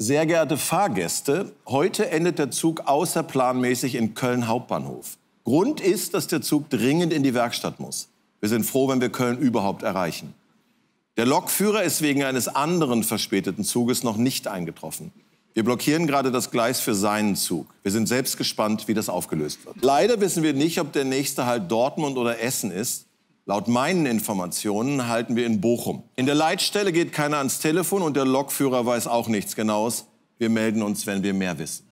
Sehr geehrte Fahrgäste, heute endet der Zug außerplanmäßig in Köln Hauptbahnhof. Grund ist, dass der Zug dringend in die Werkstatt muss. Wir sind froh, wenn wir Köln überhaupt erreichen. Der Lokführer ist wegen eines anderen verspäteten Zuges noch nicht eingetroffen. Wir blockieren gerade das Gleis für seinen Zug. Wir sind selbst gespannt, wie das aufgelöst wird. Leider wissen wir nicht, ob der nächste Halt Dortmund oder Essen ist. Laut meinen Informationen halten wir in Bochum. In der Leitstelle geht keiner ans Telefon und der Lokführer weiß auch nichts Genaues. Wir melden uns, wenn wir mehr wissen.